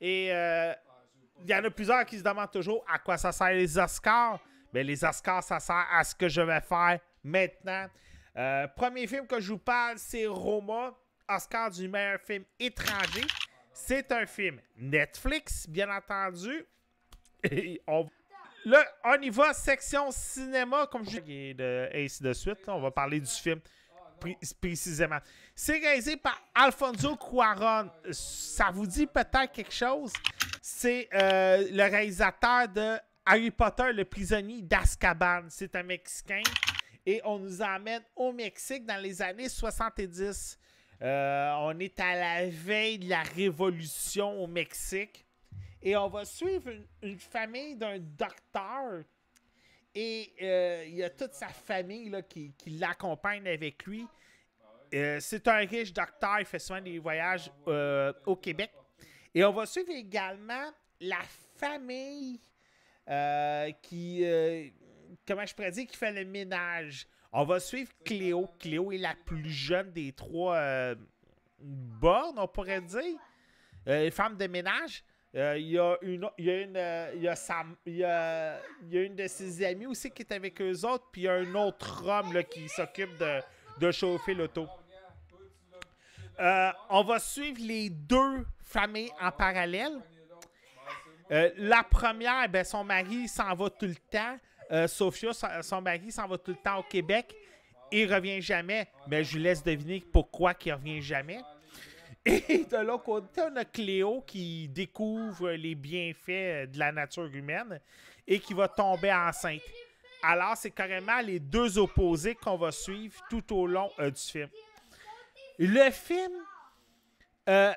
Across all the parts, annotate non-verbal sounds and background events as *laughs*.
Et euh, il y en a plusieurs qui se demandent toujours à quoi ça sert les Oscars. Mais les Oscars, ça sert à ce que je vais faire maintenant. Euh, premier film que je vous parle, c'est Roma, Oscar du meilleur film étranger. C'est un film Netflix, bien entendu. *laughs* on... Là, on y va, section cinéma, comme je et de, ainsi de suite. on va parler du film précisément. C'est réalisé par Alfonso Cuaron. Ça vous dit peut-être quelque chose? C'est euh, le réalisateur de Harry Potter, le prisonnier d'Azkaban. C'est un Mexicain. Et on nous emmène au Mexique dans les années 70. Euh, on est à la veille de la révolution au Mexique. Et on va suivre une, une famille d'un docteur et euh, il y a toute sa famille là, qui, l'accompagne avec lui. Euh, c'est un riche docteur, il fait souvent des voyages euh, au Québec. Et on va suivre également la famille qui, comment je pourrais dire, qui fait le ménage. On va suivre Cléo. Cléo est la plus jeune des trois bornes, on pourrait dire. femme de ménage. Euh, il y a une, y une de ses amies aussi qui est avec eux autres, puis il y a un autre homme là, qui s'occupe de, chauffer l'auto. Euh, on va suivre les deux familles en parallèle. Euh, la première, ben, son mari s'en va tout le temps. Sophia, son mari s'en va tout le temps au Québec. Il revient jamais. Mais ben, je vous laisse deviner pourquoi il revient jamais. *laughs* Et de l'autre côté, on a Cléo qui découvre les bienfaits de la nature humaine et qui va tomber enceinte. Alors, c'est carrément les deux opposés qu'on va suivre tout au long euh, du film. Le film, euh,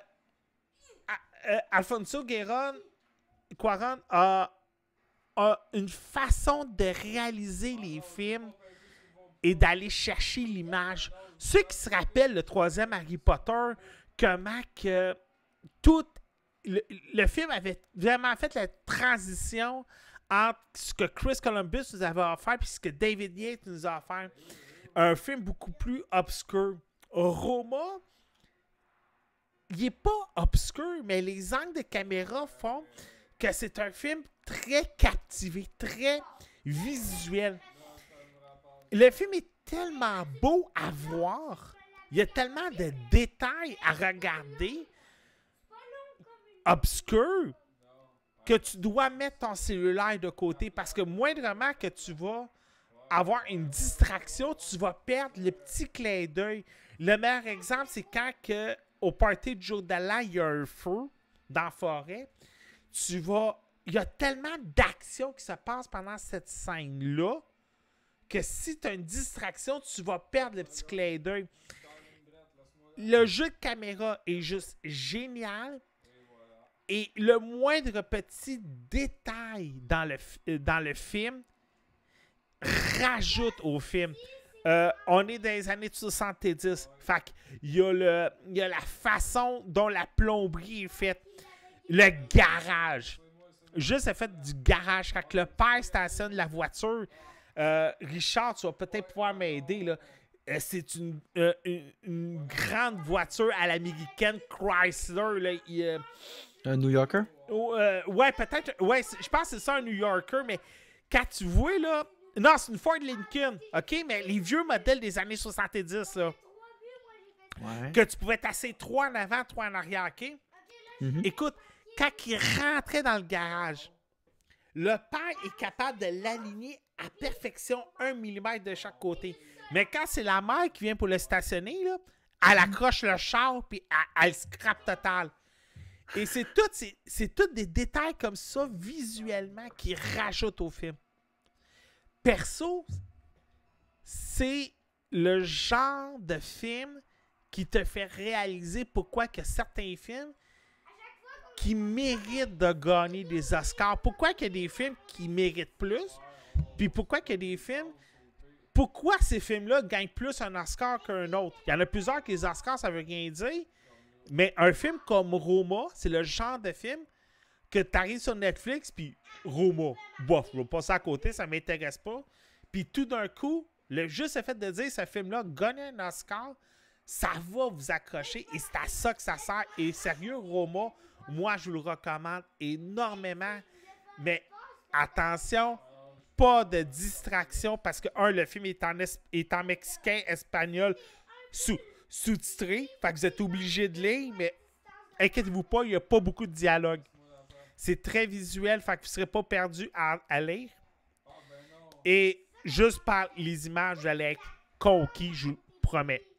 euh, Alfonso Guéron, a, une façon de réaliser les films et d'aller chercher l'image. Ceux qui se rappellent le troisième Harry Potter, comment que tout le, film avait vraiment fait la transition entre ce que Chris Columbus nous avait offert et ce que David Yates nous a offert. Un film beaucoup plus obscur. Roma, il n'est pas obscur, mais les angles de caméra font que c'est un film très captivé, très visuel. Le film est tellement beau à voir il y a tellement de détails à regarder obscurs que tu dois mettre ton cellulaire de côté parce que moindrement que tu vas avoir une distraction, tu vas perdre le petit clin d'œil. Le meilleur exemple, c'est quand que, au party du de il y a un feu dans la forêt. Tu vas. Il y a tellement d'actions qui se passent pendant cette scène-là que si tu as une distraction, tu vas perdre le petit clin d'œil le jeu de caméra est juste génial. Et le moindre petit détail dans le, euh, dans le film rajoute au film. Euh, on est dans les années 70. Fait il y, a le, la façon dont la plomberie est faite. Le garage. Juste le fait du garage. Quand le père stationne la voiture, euh, Richard, tu vas peut-être pouvoir m'aider. Euh, c'est euh, une, grande voiture à l'américaine Chrysler. Euh, un New Yorker? Oh, euh, ouais, peut-être. Ouais, je pense que c'est ça un New Yorker, mais quand tu vois là. Non, c'est une Ford Lincoln, OK? Mais les vieux modèles des années 70, là. Que tu pouvais tasser trois en avant, trois en arrière, OK? Mhm. Écoute, quand il rentrait dans le garage, le père est capable de l'aligner à perfection, un millimètre de chaque côté. Mais quand c'est la mère qui vient pour le stationner, elle accroche le char puis elle, scrap scrape total. Et c'est tout, c'est tout des détails comme ça visuellement qui rajoutent au film. Perso, c'est le genre de film qui te fait réaliser pourquoi que certains films qui méritent de gagner des Oscars, pourquoi qu'il y a des films qui méritent plus, puis pourquoi qu'il y a des films pourquoi ces films-là gagnent plus un Oscar qu'un autre. Il y en a plusieurs qui les Oscars, ça veut rien dire. Mais un film comme Roma, c'est le genre de film que tu arrives sur Netflix, puis Roma, bof, je vais passer à côté, ça m'intéresse pas. Puis tout d'un coup, le juste le fait de dire ce film-là gagne un Oscar, ça va vous accrocher et c'est à ça que ça sert. Et sérieux, Roma, moi, je vous le recommande énormément. Mais attention, pas de distraction parce que, un, le film est en, est mexicain, espagnol, sous-titré. fait que vous êtes obligé de lire, mais inquiétez-vous pas, il n'y a pas beaucoup de dialogue. C'est très visuel, fait que vous ne serez pas perdu à, à, lire. Et juste par les images, vous allez être conquis, je vous promets.